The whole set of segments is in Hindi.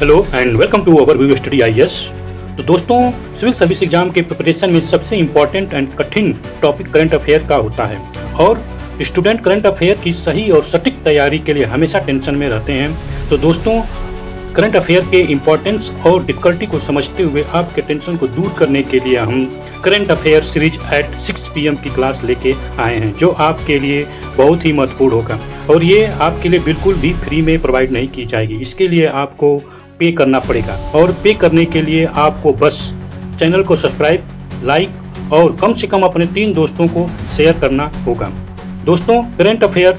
hello and welcome to our view study I S तो दोस्तों सिविल सर्विस एग्जाम के प्रिपरेशन में सबसे इम्पोर्टेंट एंड कठिन टॉपिक करंट अफेयर का होता है और स्टूडेंट करंट अफेयर की सही और सटीक तैयारी के लिए हमेशा टेंशन में रहते हैं तो दोस्तों करंट अफेयर के इम्पोर्टेंस और डिफिकल्टी को समझते हुए आपके टेंशन को दूर करने के लिए हम current affair series at 6 PM की क्लास लेके आए हैं जो आपके लिए बहुत ही महत्वपूर्ण होगा और ये आपके लिए बिल्कुल भी फ्री में प्रोवाइड नहीं की जाएगी इसके लिए आपको पे करना पड़ेगा और पे करने के लिए आपको बस चैनल को सब्सक्राइब लाइक और कम से कम अपने तीन दोस्तों को शेयर करना होगा दोस्तों current affair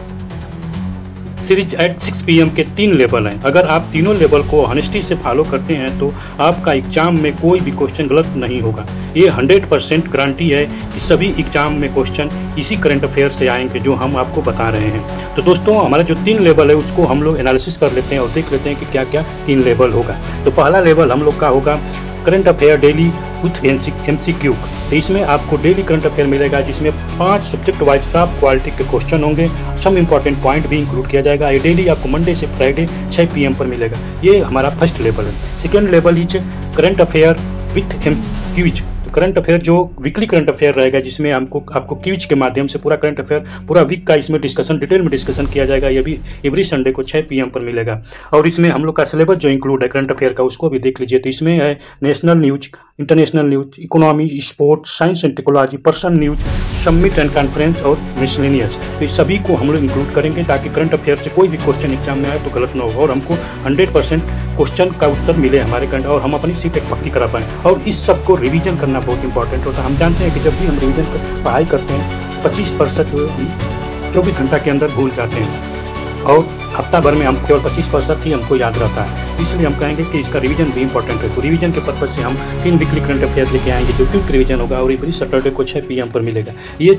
series at 6 PM के तीन लेवल हैं अगर आप तीनों लेवल को हनिस्टी से फॉलो करते हैं तो आपका एग्जाम में कोई भी क्वेश्चन गलत नहीं होगा ये 100 परसेंट गारंटी है कि सभी एग्जाम में क्वेश्चन इसी करंट अफेयर से आएंगे जो हम आपको बता रहे हैं तो दोस्तों हमारा जो तीन लेवल है उसको हम लोग एनालिसिस कर लेते हैं और देख लेते हैं कि क्या क्या तीन लेवल होगा तो पहला लेवल हम लोग का होगा current affair daily with M C Q तो इसमें आपको डेली करंट अफेयर मिलेगा जिसमें पांच सब्जेक्ट वाइज टॉप क्वालिटी के क्वेश्चन होंगे सम इंपॉर्टेंट पॉइंट भी इंक्लूड किया जाएगा ये डेली आपको मंडे से फ्राइडे छः पी पर मिलेगा ये हमारा फर्स्ट लेवल है second level is current affair with M Qs current affair जो वीकली करंट अफेयर रहेगा जिसमें हमको आपको क्यूज के माध्यम से पूरा करंट अफेयर पूरा वीक का इसमें डिस्कशन डिटेल में डिस्कशन किया जाएगा ये भी एवरी संडे को छः पी पर मिलेगा और इसमें हम लोग का सिलेबस जो इंक्लूड है करंट अफेयर का उसको भी देख लीजिए तो इसमें है national news international news economy sports science and technology person news submit and conference और मिसलिनियस तो इस सभी को हम लोग इंक्लूड करेंगे ताकि करंट अफेयर से कोई भी क्वेश्चन एग्जाम में आए तो गलत ना हो और हमको हंड्रेड परसेंट क्वेश्चन का उत्तर मिले हमारे कंड और हम अपनी सीट एक पक्की करा पाएँ और इस सब को रिविजन करना बहुत इंपॉर्टेंट होता है हम जानते हैं कि जब भी हम रिविजन कर, पढ़ाई करते हैं पच्चीस परसेंट हम चौबीस घंटा के अंदर भूल जाते हैं और हफ्ता भर में हम केवल पच्चीस परसेंट ही हमको याद रहता है इसलिए हम कहेंगे कि इसका रिवीजन भी इंपॉर्टेंट है तो रिवीजन के पर्पज से हम तीन वीकली करंट अफेयर लेके आएंगे जो क्विक रिवीजन होगा और एवरी सैटरडे को छः पी पर मिलेगा ये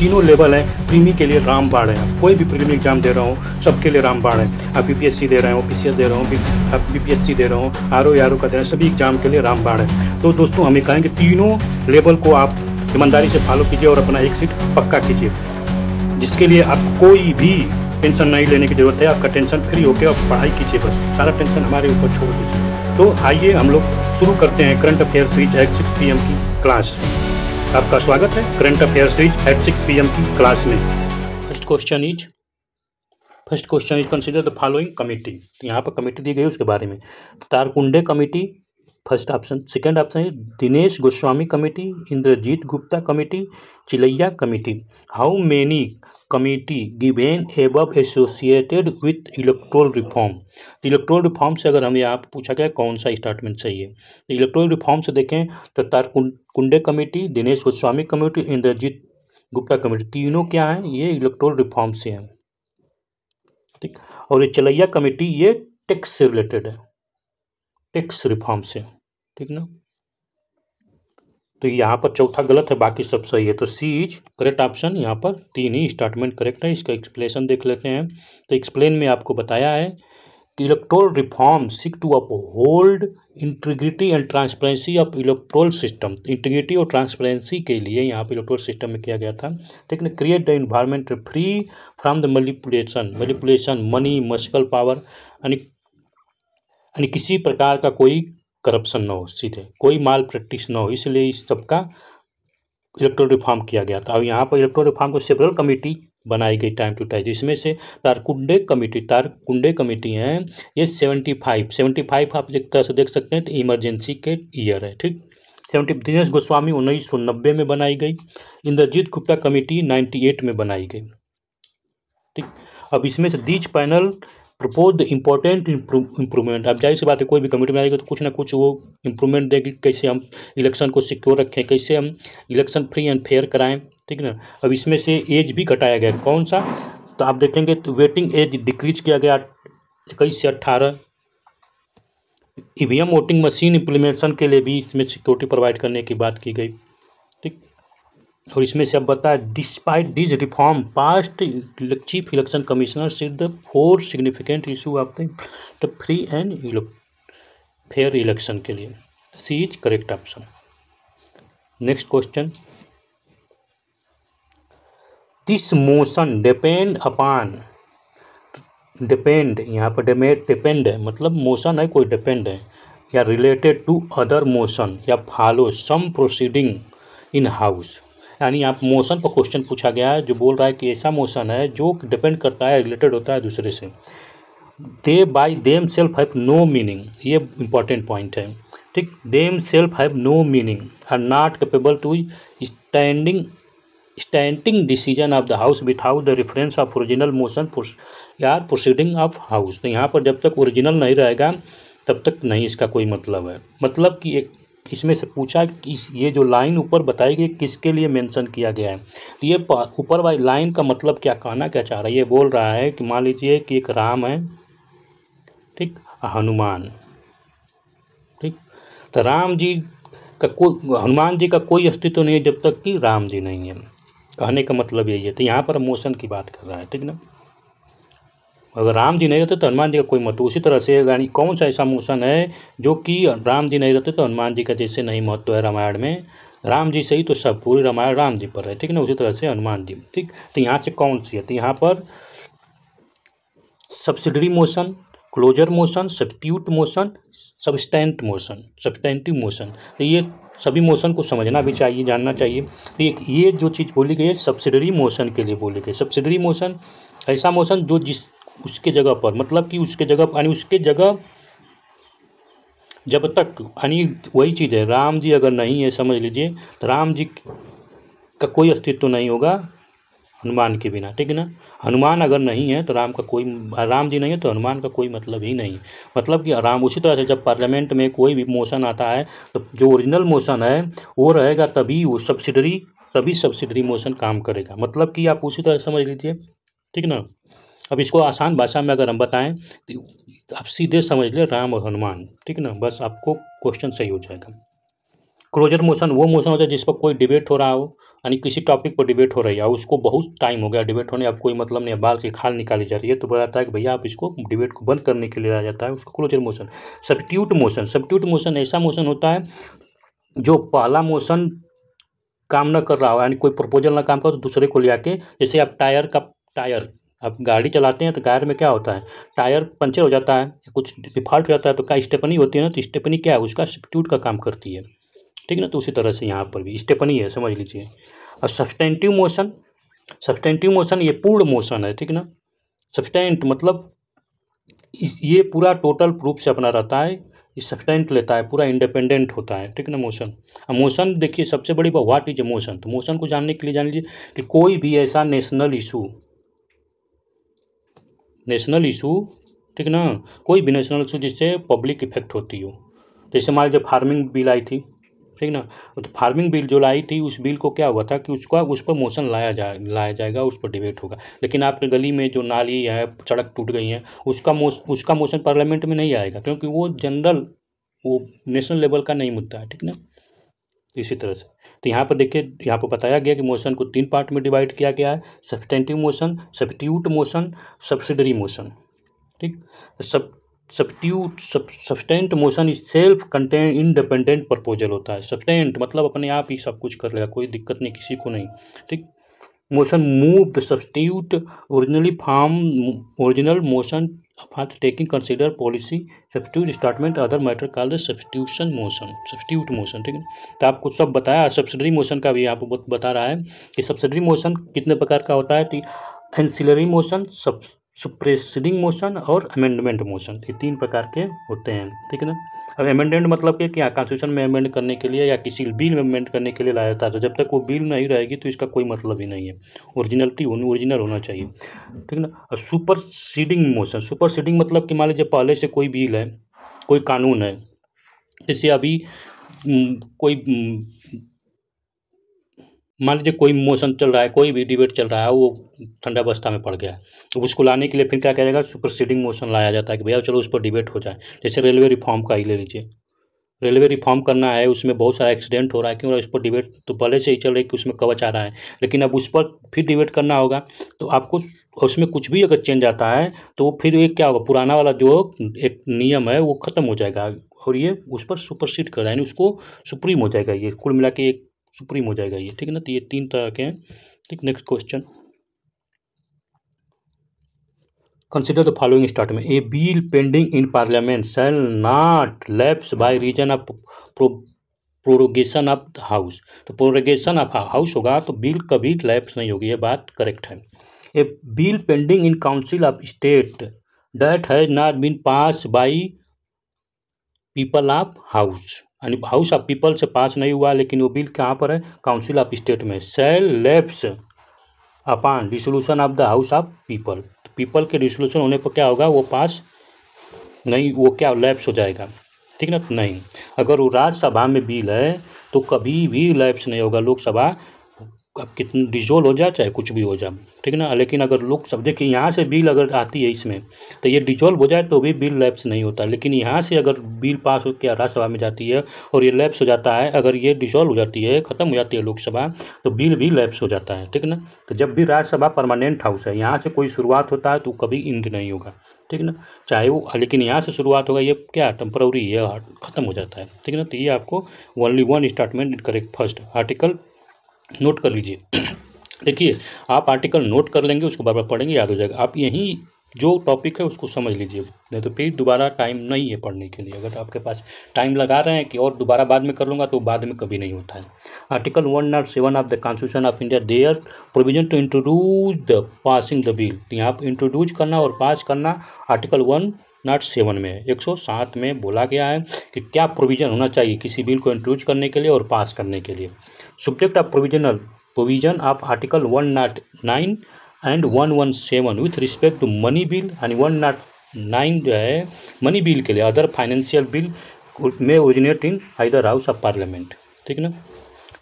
तीनों लेवल हैं प्रीमी के लिए राम बाढ़ है कोई भी प्रीमी एग्जाम दे रहा हूँ सबके लिए राम बाढ़ है आप बी दे रहे हो पी दे रहे हो आप बी दे रहे हो आर ओ आर ओ का दे रहे हैं सभी एग्जाम के लिए राम बाढ़ है तो दोस्तों हमें कहेंगे तीनों लेवल को आप ईमानदारी से फॉलो कीजिए और अपना एक सीट पक्का कीजिए जिसके लिए आप कोई भी टेंशन नहीं लेने की ज़रूरत है आपका टेंशन फ्री होकर आप पढ़ाई कीजिए बस सारा टेंशन हमारे ऊपर छोड़ दीजिए तो आइए हम लोग शुरू करते हैं करंट अफेयर सीरीज है सिक्स पी की क्लास आपका स्वागत है current affair series at P M की क्लास में first question is first question is consider the following committee यहाँ पर कमेटी दी गई उसके बारे में तो Tarkunde committee first option second option है Dinesh Goswami committee Indrajit Gupta committee Chelliah committee how many committee given एब एसोसिएटेड विथ इलेक्ट्रोल रिफॉर्म तो इलेक्ट्रोल रिफॉर्म से अगर हमें आप पूछा गया कौन सा स्टार्टमेंट चाहिए तो इलेक्ट्रोल रिफॉर्म से देखें तो कुंडे committee Dinesh Goswami committee Indrajit Gupta committee तीनों क्या हैं ये इलेक्ट्रोल रिफॉर्म से हैं ठीक और ये चलैया कमेटी ये टैक्स से रिलेटेड है टैक्स रिफॉर्म से ठीक ना तो यहाँ पर चौथा गलत है बाकी सब सही है तो सी इज करेक्ट ऑप्शन यहाँ पर तीन ही स्टार्टमेंट करेक्ट है इसका एक्सप्लेनेशन देख लेते हैं तो एक्सप्लेन में आपको बताया है कि electoral reform seek to uphold integrity and transparency of electoral system integrity और ट्रांसपेरेंसी के लिए यहाँ पर इलेक्ट्रोल सिस्टम में किया गया था ठीक ना create the environment free from the manipulation manipulation money muscle power यानी यानी किसी प्रकार का कोई करप्शन न हो सीधे कोई माल प्रैक्टिस न हो इसलिए इस सबका इलेक्ट्रोल रिफॉर्म किया गया था और यहाँ पर इलेक्ट्रोल रिफॉर्म को सेवरल कमेटी बनाई गई टाइम टू टाइम इसमें से तारकुंडे कमेटी तारकुंडे कमेटी हैं ये सेवेंटी फाइव सेवेंटी फाइव आप एक तरह से देख सकते हैं तो इमरजेंसी के ईयर है ठीक सेवेंटी दिनेश गोस्वामी उन्नीस सौ नब्बे में बनाई गई Indrajit Gupta committee ninety eight में बनाई गई ठीक अब इसमें से these panel propose the important improvement अब जाहिर सी बात है कोई भी कमेटी में आएगी तो कुछ ना कुछ वो इम्प्रूवमेंट देगी कैसे हम इलेक्शन को सिक्योर रखें कैसे हम इलेक्शन फ्री एंड फेयर कराएं ठीक ना अब इसमें से एज भी घटाया गया कौन सा तो आप देखेंगे तो वेटिंग एज डिक्रीज किया गया इक्कीस से अट्ठारह एम वोटिंग मशीन इम्प्लीमेंटेशन के लिए भी इसमें सिक्योरिटी प्रोवाइड करने की बात की गई और इसमें से अब बताए despite this reform past chief election commissioner cite the four significant issue of the free and fair election के लिए C is correct option next question this motion depend upon depend यहाँ पर डिपेंड है मतलब मोशन है कोई डिपेंड है या रिलेटेड टू अदर मोशन या follow some proceeding in house यानी आप मोशन पर क्वेश्चन पूछा गया है जो बोल रहा है कि ऐसा मोशन है जो डिपेंड करता है रिलेटेड होता है दूसरे से they by themself have no meaning ये इंपॉर्टेंट पॉइंट है ठीक themself have no meaning are not capable to standing standing decision of the house with how the reference of original motion यार प्रोसीडिंग ऑफ हाउस तो यहाँ पर जब तक ओरिजिनल नहीं रहेगा तब तक नहीं इसका कोई मतलब है मतलब कि एक इसमें से पूछा इस ये जो लाइन ऊपर बताई गई किसके लिए मेंशन किया गया है तो ये ऊपर वाली लाइन का मतलब क्या कहना क्या चाह रहा है ये बोल रहा है कि मान लीजिए कि एक राम है ठीक हनुमान ठीक तो राम जी का कोई हनुमान जी का कोई अस्तित्व तो नहीं है जब तक कि राम जी नहीं है कहने का मतलब यही है तो यहाँ पर मोशन की बात कर रहा है ठीक ना अगर राम जी नहीं रहते तो हनुमान जी का कोई महत्व उसी तरह से यानी कौन सा ऐसा मोशन है जो कि राम जी नहीं रहते तो हनुमान जी का जैसे नहीं महत्व है रामायण में राम जी से ही तो सब पूरी रामायण राम जी पर है ठीक है ना उसी तरह से हनुमान जी ठीक तो यहाँ से कौन सी है तो यहाँ पर subsidiary motion closure motion substitute motion substantive motion substantive motion तो ये सभी मोशन को समझना भी चाहिए जानना चाहिए तो एक ये जो चीज़ बोली गई है सब्सिडरी मोशन के लिए बोली गई सब्सिडरी मोशन ऐसा मोशन जो जिस उसके जगह पर मतलब कि उसके जगह यानी उसके जगह जब तक यानी वही चीज़ है राम जी अगर नहीं है समझ लीजिए तो राम जी का कोई अस्तित्व नहीं होगा हनुमान के बिना ठीक है ना हनुमान अगर नहीं है तो राम का कोई राम जी नहीं है तो हनुमान का कोई मतलब ही नहीं मतलब कि राम उसी तरह से जब पार्लियामेंट में कोई भी मोशन आता है तो जो ओरिजिनल मोशन है वो रहेगा तभी वो सब्सिडरी तभी सब्सिडरी मोशन काम करेगा मतलब कि आप उसी तरह समझ लीजिए ठीक ना अब इसको आसान भाषा में अगर हम बताएं तो आप सीधे समझ लें राम और हनुमान ठीक है ना बस आपको क्वेश्चन सही हो जाएगा क्लोजर मोशन वो मोशन होता है जिस पर कोई डिबेट हो रहा हो यानी किसी टॉपिक पर डिबेट हो रही है उसको बहुत टाइम हो गया डिबेट होने अब कोई मतलब नहीं बाल की खाल निकाली जा रही है तो बोला जाता है कि भैया आप इसको डिबेट को बंद करने के लिए आ जाता है उसको closure motion substitute motion substitute motion ऐसा मोशन होता है जो पहला मोशन काम ना कर रहा हो यानी कोई प्रपोजल ना काम कर तो दूसरे को ले आके जैसे आप टायर का टायर अब गाड़ी चलाते हैं तो गायर में क्या होता है टायर पंचर हो जाता है कुछ डिफॉल्ट हो जाता है तो क्या स्टेपनी होती है ना तो स्टेपनी क्या है उसका सब्सिट्यूट का काम करती है ठीक है ना तो उसी तरह से यहाँ पर भी स्टेपनी है समझ लीजिए और सब्सटेंटिव मोशन सब्सटेंटिव मोशन ये पूर्ण मोशन है ठीक ना सब्सटेंट मतलब इस ये पूरा टोटल रूप से अपना रहता है इस सब्सटेंट लेता है पूरा इंडिपेंडेंट होता है ठीक ना मोशन अब मोशन देखिए सबसे बड़ी व्हाट इज ए मोशन तो मोशन को जानने के लिए जान लीजिए कि कोई भी ऐसा नेशनल इशू नेशनल इशू ठीक ना कोई भी नेशनल इशू जिससे पब्लिक इफेक्ट होती हो जैसे हमारे जब फार्मिंग बिल आई थी ठीक ना तो फार्मिंग बिल जो लाई थी उस बिल को क्या हुआ था कि उसका उस पर मोशन लाया जाए लाया जाएगा उस पर डिबेट होगा लेकिन आपके गली में जो नाली है सड़क टूट गई है उसका मोश उसका मोशन पार्लियामेंट में नहीं आएगा क्योंकि वो जनरल वो नेशनल लेवल का नहीं मुद्दा है ठीक ना इसी तरह से तो यहाँ पर देखिए यहाँ पर बताया गया कि मोशन को तीन पार्ट में डिवाइड किया गया है substantive motion substitute motion subsidiary motion ठीक सब substitute substantive motion is self content independent proposal होता है सब्सटेंट मतलब अपने आप ही सब कुछ कर लेगा कोई दिक्कत नहीं किसी को नहीं ठीक motion move the substitute originally form original motion after taking consider policy substitute statement other matter call substitution motion substitute motion ठीक है तो आपको सब बताया सब्सिडरी मोशन का भी आपको बता रहा है कि सब्सिडरी मोशन कितने प्रकार का होता है तो एंसिलरी मोशन सुप्रेसिडिंग मोशन और अमेंडमेंट मोशन ये तीन प्रकार के होते हैं ठीक है ना अब अमेंडमेंट मतलब कि क्या कॉन्स्टिट्यूशन में अमेंड करने के लिए या किसी बिल में अमेंड करने के लिए लाया जाता है तो जब तक वो बिल नहीं रहेगी तो इसका कोई मतलब ही नहीं है ओरिजिनलिटी होनी ओरिजिनल होना चाहिए ठीक है ना और superseding motion superseding मतलब कि मान लीजिए पहले से कोई बिल है कोई कानून है जैसे अभी हम्म, कोई हम्म, मान लीजिए कोई मोशन चल रहा है कोई भी डिबेट चल रहा है वो ठंडा अवस्था में पड़ गया उसको लाने के लिए फिर क्या किया जाएगा सुपरसीडिंग मोशन लाया जाता है कि भैया चलो उस पर डिबेट हो जाए जैसे रेलवे रिफॉर्म का ही ले लीजिए रेलवे रिफॉर्म करना है उसमें बहुत सारा एक्सीडेंट हो रहा है क्यों उस पर डिबेट तो पहले से ही चल रही है कि उसमें कवच अच्छा आ रहा है लेकिन अब उस पर फिर डिबेट करना होगा तो आपको उसमें कुछ भी अगर चेंज आता है तो फिर एक क्या होगा पुराना वाला जो एक नियम है वो ख़त्म हो जाएगा और ये उस पर सुपरसीड कर रहा है यानी उसको सुप्रीम हो जाएगा ये कुल मिला के एक सुप्रीम हो जाएगा ये ठीक है ना तो ये तीन तरह के हैं ठीक next question consider the following statement a bill pending in parliament shall not lapse by reason of pro prorogation of house तो प्रोरोगेशन ऑफ हाउस होगा तो बिल कभी लैप्स नहीं होगी ये बात करेक्ट है a bill pending in council of state that has not been pass by people of house house of people से पास नहीं हुआ लेकिन वो बिल कहाँ पर है काउंसिल ऑफ स्टेट में shall lapse upon resolution of the house of people people के रिसोल्यूशन होने पर क्या होगा वो पास नहीं वो क्या लैप्स हो जाएगा ठीक ना नहीं अगर वो राज्यसभा में बिल है तो कभी भी लैप्स नहीं होगा लोकसभा अब कितना डिजोल्व हो जाए चाहे कुछ भी हो जाए ठीक है ना लेकिन अगर लुक सब देखिए यहाँ से बिल अगर आती है इसमें तो ये डिजोल्व हो जाए तो भी बिल लैप्स नहीं होता लेकिन यहाँ से अगर बिल पास हो क्या राज्यसभा में जाती है और ये लैप्स हो जाता है अगर ये डिजोल्व हो जाती है खत्म हो जाती है लोकसभा तो बिल भी लैप्स हो जाता है ठीक है ना तो जब भी राज्यसभा परमानेंट हाउस है यहाँ से कोई शुरुआत होता है तो कभी इंड नहीं होगा ठीक ना चाहे वो लेकिन यहाँ से शुरुआत होगा ये क्या टेम्प्रोरी ये खत्म हो जाता है ठीक ना तो ये आपको only one statement correct first article note कर लीजिए देखिए आप आर्टिकल नोट कर लेंगे उसको बार बार पढ़ेंगे याद हो जाएगा आप यहीं जो टॉपिक है उसको समझ लीजिए नहीं तो फिर दोबारा टाइम नहीं है पढ़ने के लिए अगर आपके पास टाइम लगा रहे हैं कि और दोबारा बाद में कर लूँगा तो बाद में कभी नहीं होता है article one naught seven of the constitution of India there provision to introduce the passing the bill यहाँ पर इंट्रोड्यूस करना और पास करना आर्टिकल वन नाट सेवन में है एक सौ सात में बोला गया है कि क्या प्रोविज़न होना चाहिए किसी बिल को इंट्रोड्यूस करने के लिए और पास करने के लिए subject of provisional provision of article one naught nine and one one seven with respect to money bill and one naught nine जो है मनी बिल के लिए other financial bill may originate in either house of parliament ठीक है ना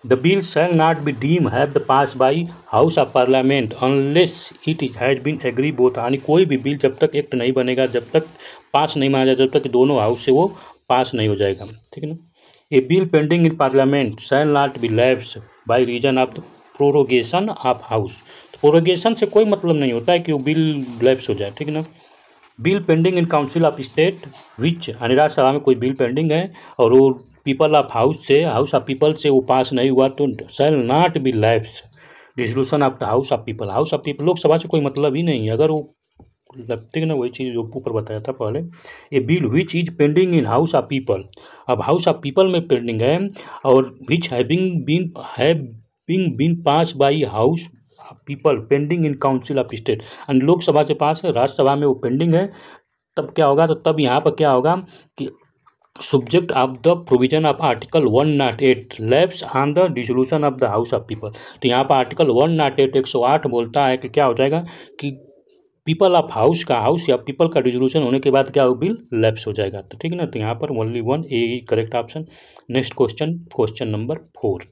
the bill shall not be deem है pass by house of parliament unless it is has been agree both यानी कोई भी बिल जब तक एक्ट नहीं बनेगा जब तक पास नहीं माना जाएगा जब तक दोनों हाउस से वो पास नहीं हो जाएगा ठीक है ना a bill pending in parliament can not be lapse by reason of the prorogation of house तो प्रोरोगेशन से कोई मतलब नहीं होता है कि वो बिल लैब्स हो जाए ठीक है ना bill pending in council of state which यानी राज्यसभा में कोई बिल पेंडिंग है और वो पीपल ऑफ हाउस से हाउस ऑफ पीपल से वो पास नहीं हुआ तो shall not be lapse resolution of the house of people house of people Lok Sabha से कोई मतलब ही नहीं है अगर वो लगते ना वही चीज़ जो ऊपर बताया था पहले a bill which is pending in house of people अब हाउस ऑफ पीपल में पेंडिंग है और which having been pass by house people pending in council of state and Lok Sabha से पास है राज्यसभा में वो पेंडिंग है तब क्या होगा तो तब यहाँ पर क्या होगा कि subject of the provision of article one naught eight lapse on the dissolution of the house of people तो यहाँ पर आर्टिकल वन नाट एट एक सौ आठ बोलता है कि क्या हो जाएगा कि पीपल ऑफ हाउस का हाउस या पीपल का रिजोल्यूशन होने के बाद क्या हो बिल लैप्स हो जाएगा तो ठीक है ना तो यहाँ पर only one a correct option next question question number four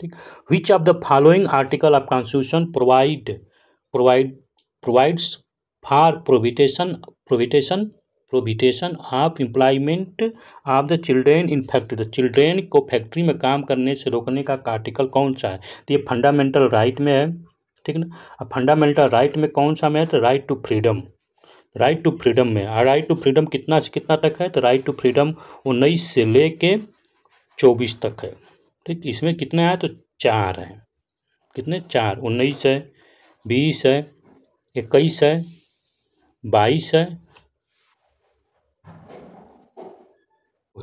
ठीक which of the following article of constitution provide provide provides for prohibition prohibition prohibition of employment of the children in factory the children को फैक्ट्री में काम करने से रोकने का आर्टिकल कौन सा है तो ये फंडामेंटल राइट में है ठीक है ना अब फंडामेंटल राइट में कौन सा में है तो right to freedom right to freedom में राइट टू फ्रीडम कितना से कितना तक है तो राइट टू फ्रीडम उन्नीस से ले कर चौबीस तक है ठीक इसमें कितने आए तो चार है कितने चार उन्नीस है बीस है इक्कीस है बाईस है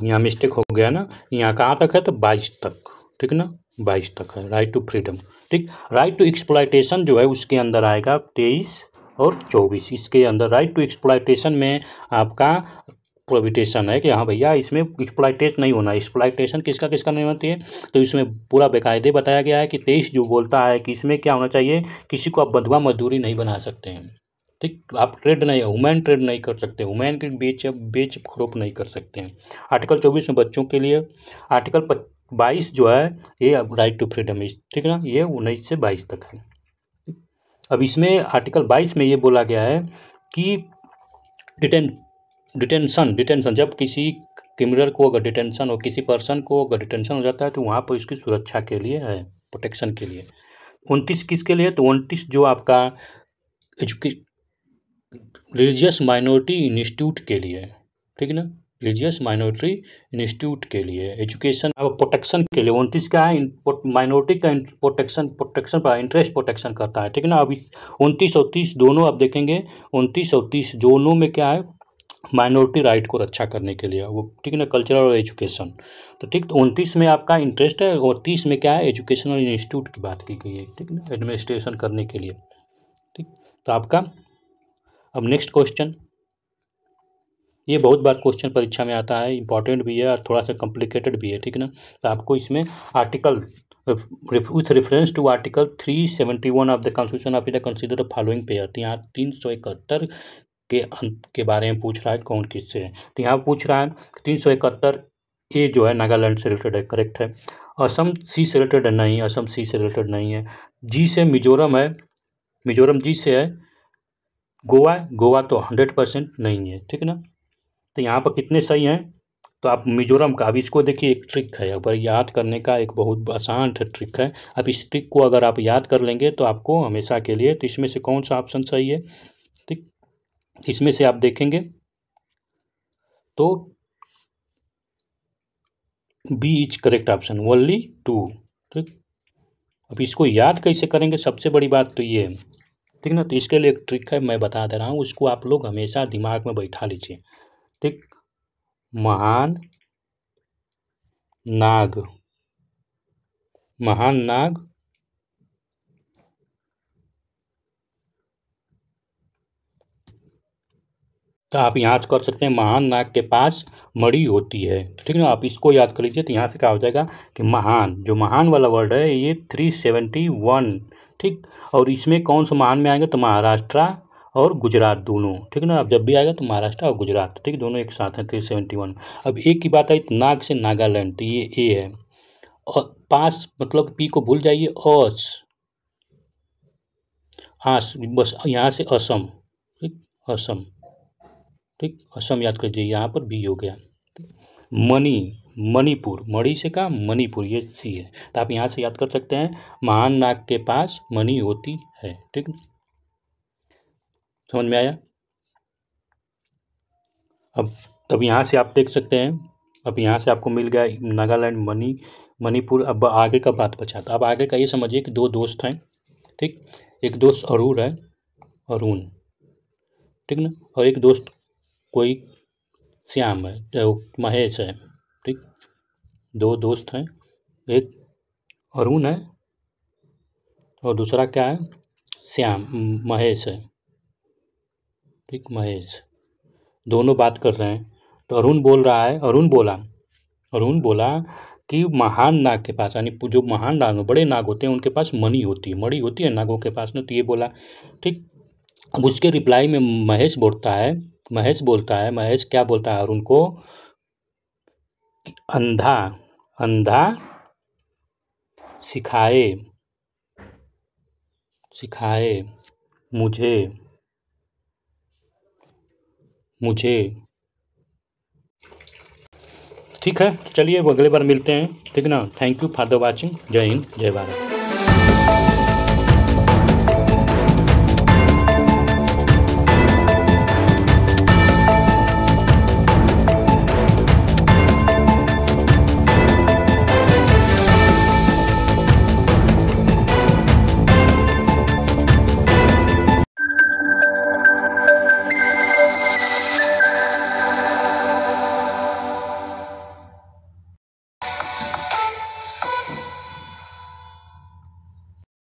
यहाँ मिस्टेक हो गया ना यहाँ कहाँ तक है तो बाईस तक ठीक ना बाईस तक है राइट टू फ्रीडम ठीक राइट टू एक्सप्लाइटेशन जो है उसके अंदर आएगा तेईस और चौबीस इसके अंदर राइट टू एक्सप्लाइटेशन में आपका प्रोविटेशन है कि हाँ भैया इसमें एक्सप्लाइटेट नहीं होना एक्सप्लाइटेशन किसका किसका नहीं होती है तो इसमें पूरा बेकायदे बताया गया है कि तेईस जो बोलता है कि इसमें क्या होना चाहिए किसी को आप बंधुआ मजदूरी नहीं बना सकते हैं ठीक आप ट्रेड नहीं हुमैन ट्रेड नहीं कर सकते हुमैन के बेच बेच खरोप नहीं कर सकते हैं आर्टिकल चौबीस में बच्चों के लिए आर्टिकल बाईस जो है ये राइट टू फ्रीडम इज ठीक है ना ये उन्नीस से बाईस तक है अब इसमें आर्टिकल बाईस में ये बोला गया है कि डिटेन डिटेंशन डिटेंशन जब किसी क्रिमिनल को अगर डिटेंशन हो किसी पर्सन को अगर डिटेंशन हो जाता है तो वहाँ पर इसकी सुरक्षा के लिए है प्रोटेक्शन के लिए उनतीस किसके लिए तो उनतीस जो आपका एजुके रिलीजियस माइनॉरिटी इंस्टीट्यूट के लिए ठीक है ना रिलीजियस माइनॉरिटी इंस्टीट्यूट के लिए एजुकेशन प्रोटेक्शन के लिए उनतीस क्या है माइनॉरिटी का प्रोटेक्शन प्रोटेक्शन पर इंटरेस्ट प्रोटेक्शन करता है ठीक है ना अब इस उनतीस और तीस दोनों आप देखेंगे उनतीस और तीस दोनों में क्या है माइनॉरिटी राइट को रक्षा करने के लिए वो ठीक है ना कल्चरल और एजुकेशन तो ठीक तो उनतीस में आपका इंटरेस्ट है और तीस में क्या है एजुकेशनल इंस्टीट्यूट की बात की गई है ठीक है ना एडमिनिस्ट्रेशन करने के लिए ठीक तो आपका अब नेक्स्ट क्वेश्चन ये बहुत बार क्वेश्चन परीक्षा में आता है इंपॉर्टेंट भी है और थोड़ा सा कॉम्प्लिकेटेड भी है ठीक है ना तो आपको इसमें article with with reference to article 371 of the constitution of india consider the following pair तो यहाँ तीन सौ इकहत्तर के अंत के बारे में पूछ रहा है कौन किससे है तो यहाँ पूछ रहा है तीन सौ इकहत्तर ए जो है नागालैंड से रिलेटेड है करेक्ट है असम सी से रिलेटेड नहीं असम सी से रिलेटेड नहीं है जी से मिजोरम है मिजोरम जी से है गोवा गोवा तो हंड्रेड परसेंट नहीं है ठीक है ना तो यहाँ पर कितने सही हैं तो आप मिजोरम का अब इसको देखिए एक ट्रिक है अगर याद करने का एक बहुत आसान ट्रिक है अब इस ट्रिक को अगर आप याद कर लेंगे तो आपको हमेशा के लिए तो इसमें से कौन सा ऑप्शन सही है ठीक इसमें से आप देखेंगे तो B is correct option only two ठीक अब इसको याद कैसे करेंगे सबसे बड़ी बात तो ये है ठीक ना तो इसके लिए एक ट्रिक है मैं बता दे रहा हूँ उसको आप लोग हमेशा दिमाग में बैठा लीजिए ठीक महान नाग महान नाग तो आप यहाँ कर सकते हैं महान नाग के पास मड़ी होती है तो ठीक है ना आप इसको याद कर लीजिए तो यहाँ से क्या हो जाएगा कि महान जो महान वाला वर्ड है ये थ्री सेवेंटी वन ठीक और इसमें कौन सा महान में आएंगे तो महाराष्ट्र और गुजरात दोनों ठीक है ना अब जब भी आएगा तो महाराष्ट्र और गुजरात ठीक है दोनों एक साथ हैं थ्री सेवेंटी वन अब एक की बात आई तो नाग से नागालैंड तो ये ए है और पास मतलब पी को भूल जाइए अस आस बस यहाँ से असम ठीक असम ठीक असम याद कर दीजिए यहाँ पर भी हो गया मनी मणिपुर मणि से कहा मणिपुर ये सी है तो आप यहाँ से याद कर सकते हैं महान नाग के पास मणि होती है ठीक समझ में आया अब तब यहाँ से आप देख सकते हैं अब यहाँ से आपको मिल गया नागालैंड मनी मणिपुर अब आगे का बात बचा था अब आगे का ये समझिए कि दो दोस्त हैं ठीक एक दोस्त अरूर है अरुण ठीक ना और एक दोस्त कोई श्याम है तो महेश है ठीक दो दोस्त हैं एक अरुण है और दूसरा क्या है श्याम महेश है ठीक महेश दोनों बात कर रहे हैं तो अरुण बोल रहा है अरुण बोला अरुण बोला कि महान नाग के पास यानी जो महान नाग बड़े नाग होते हैं उनके पास मनी होती है मणि होती है नागों के पास ना तो ये बोला ठीक अब उसके रिप्लाई में महेश बोलता है महेश बोलता है महेश क्या बोलता है अरुण को अंधा अंधा सिखाए सिखाए मुझे मुझे ठीक है चलिए अगले बार मिलते हैं ठीक ना thank you for the watching जय हिंद जय भारत